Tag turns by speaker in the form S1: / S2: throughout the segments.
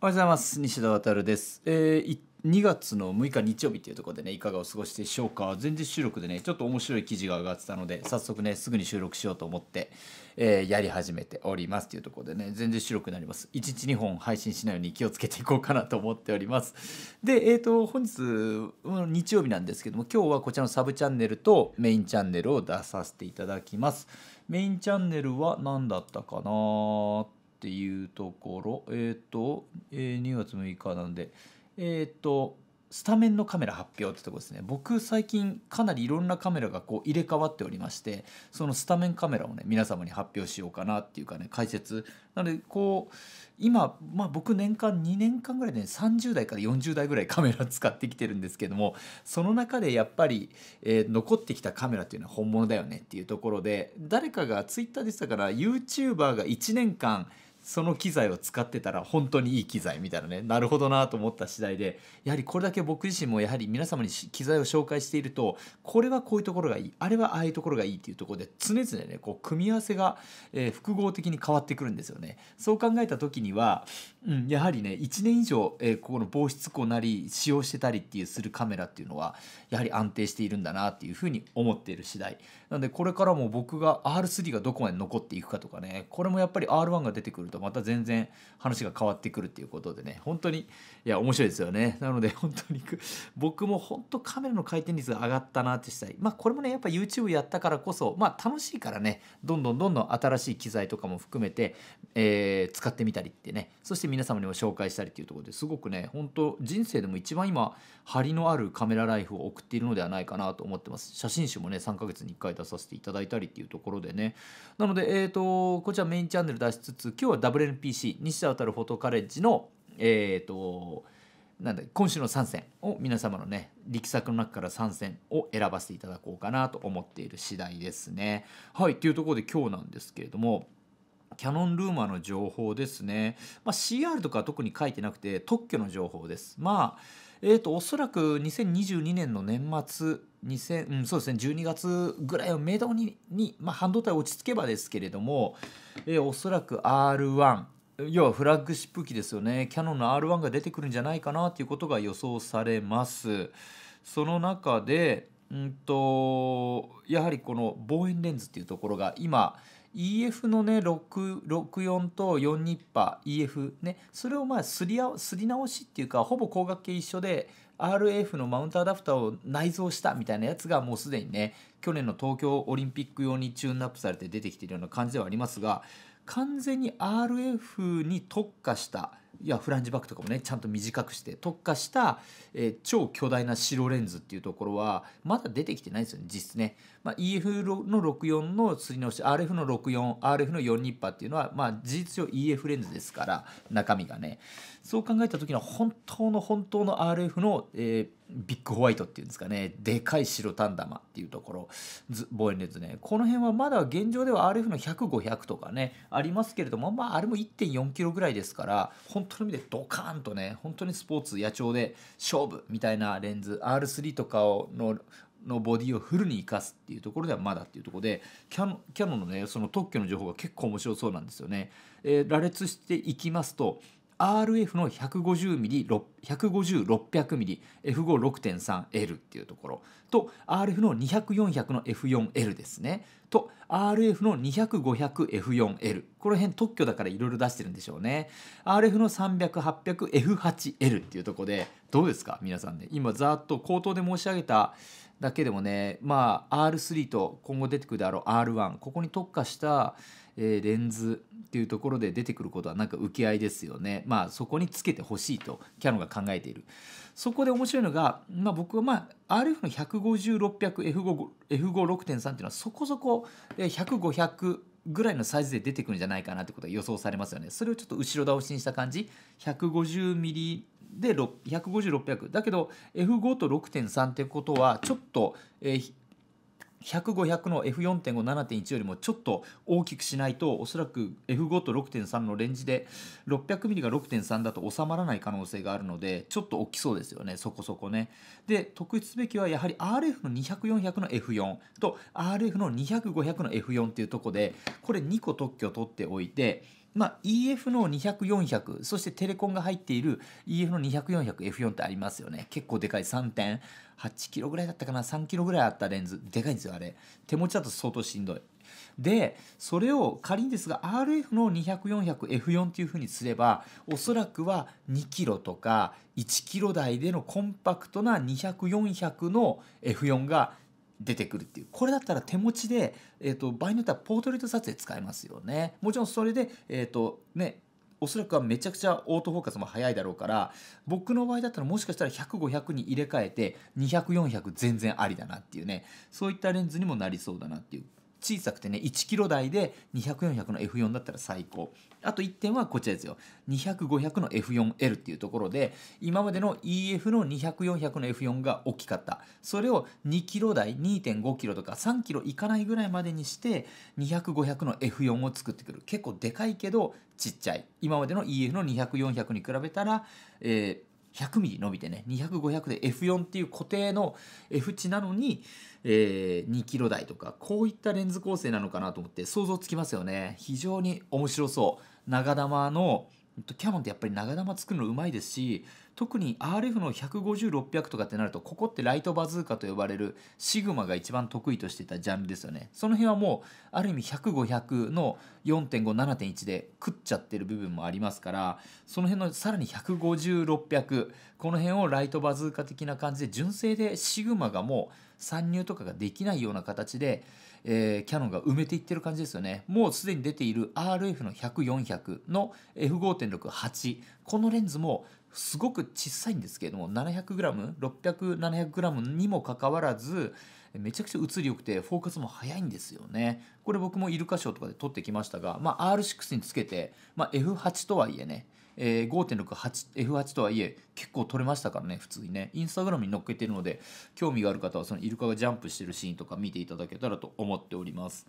S1: おはようございます西田渉です、えー、2月の6日日曜日というところでねいかがお過ごしでしょうか前日収録でねちょっと面白い記事が上がってたので早速ねすぐに収録しようと思って、えー、やり始めておりますというところでね前日収録になります1日2本配信しないように気をつけていこうかなと思っておりますでえっ、ー、と本日日曜日なんですけども今日はこちらのサブチャンネルとメインチャンネルを出させていただきますメインチャンネルは何だったかなっていうところ、えっ、ー、と、え2月6日なんで、えっ、ー、と、スタメンのカメラ発表ってとこですね僕最近かなりいろんなカメラがこう入れ替わっておりましてそのスタメンカメラをね皆様に発表しようかなっていうかね解説なのでこう今、まあ、僕年間2年間ぐらいで、ね、30代から40代ぐらいカメラ使ってきてるんですけどもその中でやっぱり、えー、残ってきたカメラっていうのは本物だよねっていうところで誰かが Twitter でしたから YouTuber が1年間その機材を使ってたら本当にいい機材みたいなねなるほどなと思った次第でやはりこれだけ僕自身もやはり皆様に機材を紹介しているとこれはこういうところがいいあれはああいうところがいいっていうところで常々ねこう組み合わせが、えー、複合的に変わってくるんですよね。そう考えた時には、うん、やはりね1年以上、えー、ここの防湿庫なり使用してたりっていうするカメラっていうのはやはり安定しているんだなっていうふうに思っている次第なのでこれからも僕が R3 がどこまで残っていくかとかねこれもやっぱり R1 が出てくるととまた全然話が変わってくるっていうことでね本当にいや面白いですよねなので本当に僕も本当カメラの回転率が上がったなってしたいまあこれもねやっぱ YouTube やったからこそまあ楽しいからねどんどんどんどん新しい機材とかも含めて、えー、使ってみたりってねそして皆様にも紹介したりっていうところですごくね本当人生でも一番今張りのあるカメラライフを送っているのではないかなと思ってます写真集もね3ヶ月に1回出させていただいたりっていうところでねなのでえっ、ー、とこちらメインチャンネル出しつつ今日はは WNPC 西田渡るフォトカレッジのえっ、ー、となんだ今週の参戦を皆様のね力作の中から参戦を選ばせていただこうかなと思っている次第ですね。はいというところで今日なんですけれどもキャノンルーマーの情報ですね、まあ、CR とか特に書いてなくて特許の情報です。まあえーとおそらく2022年の年末2000うん、そうですね12月ぐらいをめどにに、まあ、半導体落ち着けばですけれども、えー、おそらく R1 要はフラッグシップ機ですよねキヤノンの R1 が出てくるんじゃないかなということが予想されますその中で、うんと、やはりこの望遠レンズっていうところが今 EF のね64と42波 EF ねそれをまあすりあすり直しっていうかほぼ光学系一緒で RF のマウントアダプターを内蔵したみたいなやつがもうすでにね去年の東京オリンピック用にチューンアップされて出てきているような感じではありますが完全に RF に特化したいやフランジバックとかもねちゃんと短くして特化した、えー、超巨大な白レンズっていうところはまだ出てきてないんですよね実質ね、まあ、EF の64のすり直し RF の 64RF の42ーっていうのは、まあ、事実上 EF レンズですから中身がねそう考えた時の本当の本当の RF の、えービッグホワイトっていうんですかねでかい白タン玉っていうところ望遠レンズねこの辺はまだ現状では RF の100500とかねありますけれどもまああれも1 4キロぐらいですから本当の意味でドカーンとね本当にスポーツ野鳥で勝負みたいなレンズ R3 とかをののボディをフルに生かすっていうところではまだっていうとこでキャキャノンのねその特許の情報が結構面白そうなんですよね。えー、羅列していきますと RF の 150mm150-600mm F56.3L っていうところと RF の200-400の F4L ですねと RF の 200-500F4L この辺特許だからいろいろ出してるんでしょうね RF の 300-800F8L っていうとこでどうですか皆さんね今ざっと口頭で申し上げただけでもねまあ R3 と今後出てくるであろう R1 ここに特化したレンズっていうところで出てくることはなんか受け合いですよねまあそこにつけてほしいとキャノンが考えている。そこで面白いのが、まあ、僕はまあ RF の 150600F56.3 っていうのはそこそこ100500ぐらいのサイズで出てくるんじゃないかなってことが予想されますよね。それをちょっと後ろ倒しにした感じ 150mm で150600だけど F5 と6.3ってことはちょっと、えー、100500の F4.57.1 よりもちょっと大きくしないとおそらく F5 と6.3のレンジで 600mm が6.3だと収まらない可能性があるのでちょっと大きそうですよねそこそこねで特筆すべきはやはり RF の200400の F4 と RF の200500の F4 っていうとこでこれ2個特許取っておいてまあ、EF の200400そしてテレコンが入っている EF の 200400F4 ってありますよね結構でかい3.8キロぐらいだったかな3キロぐらいあったレンズでかいんですよあれ手持ちだと相当しんどいでそれを仮にですが RF の 200400F4 っていうふうにすればおそらくは2キロとか1キロ台でのコンパクトな200400の F4 が出てくるっていうこれだったら手持ちで、えーと、場合によってはポートレート撮影使えますよねもちろんそれで、えーとね、おそらくはめちゃくちゃオートフォーカスも早いだろうから僕の場合だったらもしかしたら100500に入れ替えて200400全然ありだなっていうねそういったレンズにもなりそうだなっていう小さくてね1キロ台で200400の F4 だったら最高あと1点はこちらですよ200500の F4L っていうところで今までの EF の200400の F4 が大きかったそれを2キロ台2.5キロとか3キロいかないぐらいまでにして200500の F4 を作ってくる結構でかいけどちっちゃい今までの EF の200400に比べたら、えー100ミリ伸びてね200500で F4 っていう固定の F 値なのに、えー、2キロ台とかこういったレンズ構成なのかなと思って想像つきますよね非常に面白そう長玉のキャノンってやっぱり長玉作るのうまいですし特に RF の150600とかってなるとここってライトバズーカと呼ばれるシグマが一番得意としていたジャンルですよねその辺はもうある意味100500の4.57.1で食っちゃってる部分もありますからその辺のさらに150600この辺をライトバズーカ的な感じで純正でシグマがもう参入とかができないような形で、えー、キヤノンが埋めていってる感じですよねもうすでに出ている RF の100400の F5.68 このレンズもすごく小さいんですけれども 700g600700g にもかかわらずめちゃくちゃ映り良くてフォーカスも早いんですよねこれ僕もイルカショーとかで撮ってきましたが、まあ、R6 につけて、まあ、F8 とはいえねえー、5.68F8 とはいえ結構取れましたからね普通にねインスタグラムに載っけてるので興味がある方はそのイルカがジャンプしてるシーンとか見ていただけたらと思っております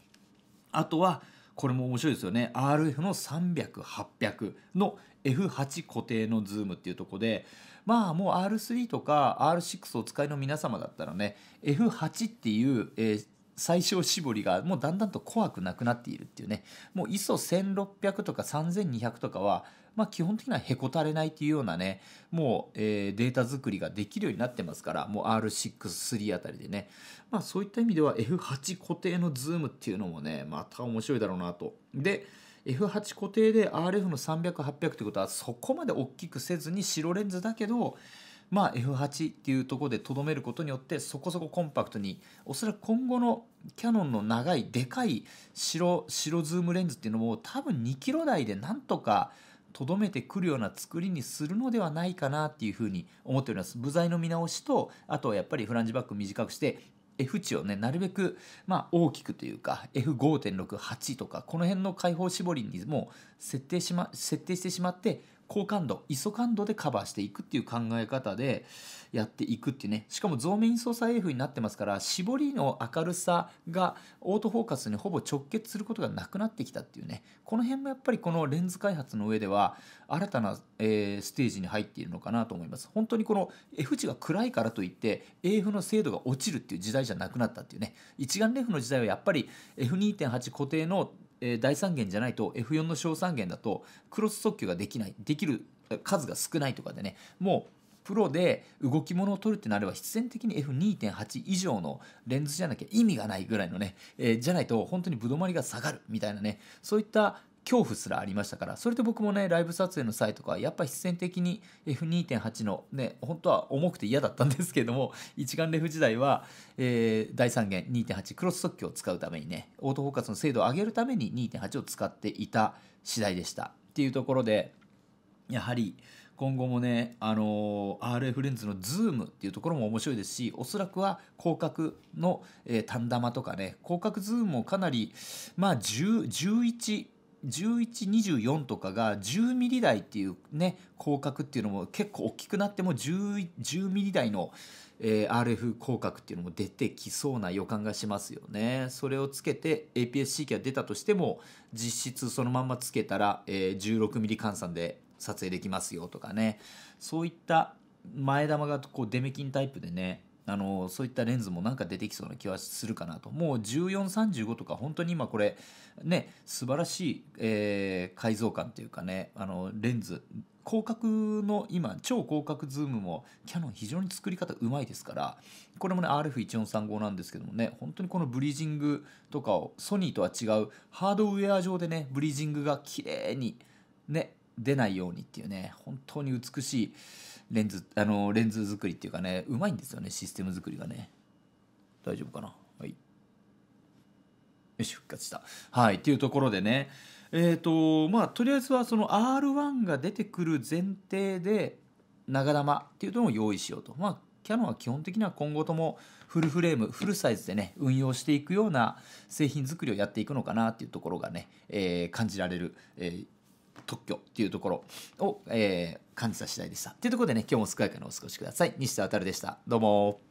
S1: あとはこれも面白いですよね RF の300800の F8 固定のズームっていうとこでまあもう R3 とか R6 をお使いの皆様だったらね F8 っていう、えー最小絞りがもうだんだんと怖くなくなっているっていうねもう ISO1600 とか3200とかは、まあ、基本的にはへこたれないっていうようなねもう、えー、データ作りができるようになってますからもう R63 あたりでね、まあ、そういった意味では F8 固定のズームっていうのもねまた面白いだろうなと。で F8 固定で RF の300800ってことはそこまで大きくせずに白レンズだけどまあ、F8 っていうところでとどめることによってそこそこコンパクトにおそらく今後のキャノンの長いでかい白白ズームレンズっていうのも多分2キロ台でなんとかとどめてくるような作りにするのではないかなっていうふうに思っております部材の見直しとあとはやっぱりフランジバック短くして F 値をねなるべくま大きくというか F5.68 とかこの辺の開放絞りにもう設定し、ま、設定してしまって好感度磯感度でカバーしていくっていう考え方でやっていくっていうねしかも増面操作 AF になってますから絞りの明るさがオートフォーカスにほぼ直結することがなくなってきたっていうねこの辺もやっぱりこのレンズ開発の上では新たな、えー、ステージに入っているのかなと思います本当にこの F 値が暗いからといって AF の精度が落ちるっていう時代じゃなくなったっていうね一眼レフの時代はやっぱり F2.8 固定のえー、大三元じゃないと F4 の小三元だとクロス速球ができないできる数が少ないとかでねもうプロで動き物を取るってなれば必然的に F2.8 以上のレンズじゃなきゃ意味がないぐらいのね、えー、じゃないと本当にぶどまりが下がるみたいなねそういった恐怖すらありましたからそれで僕もねライブ撮影の際とかやっぱ必然的に F2.8 のね本当は重くて嫌だったんですけども 一眼レフ時代は、えー、第3元2.8クロス特許を使うためにねオートフォーカスの精度を上げるために2.8を使っていた次第でしたっていうところでやはり今後もね、あのー、RF レンズのズームっていうところも面白いですしおそらくは広角の、えー、単玉とかね広角ズームもかなりまあ10 11 1124とかが10ミリ台っていうね広角っていうのも結構大きくなっても 10, 10ミリ台の、えー、RF 広角っていうのも出てきそうな予感がしますよねそれをつけて APS-C 機が出たとしても実質そのまんまつけたら、えー、16ミリ換算で撮影できますよとかねそういった前玉がこうデメキンタイプでねあのそういったレンズもなんか出てきそうな気はするかなともう1435とか本当に今これね素晴らしい、えー、解像感というかねあのレンズ広角の今超広角ズームもキャノン非常に作り方うまいですからこれもね RF1435 なんですけどもね本当にこのブリージングとかをソニーとは違うハードウェア上でねブリージングが綺麗にね出ないようにっていうね本当に美しいレンズあのレンズ作りっていうかねうまいんですよねシステム作りがね大丈夫かなはいよし復活したはいっていうところでねえっ、ー、とまあとりあえずはその R1 が出てくる前提で長玉っていうのを用意しようとまあキヤノンは基本的には今後ともフルフレームフルサイズでね運用していくような製品作りをやっていくのかなっていうところがね、えー、感じられる、えー特許っていうところを、えー、感じた次第でした。というところでね、今日も健やかにお過ごしください。西田渉でした。どうも。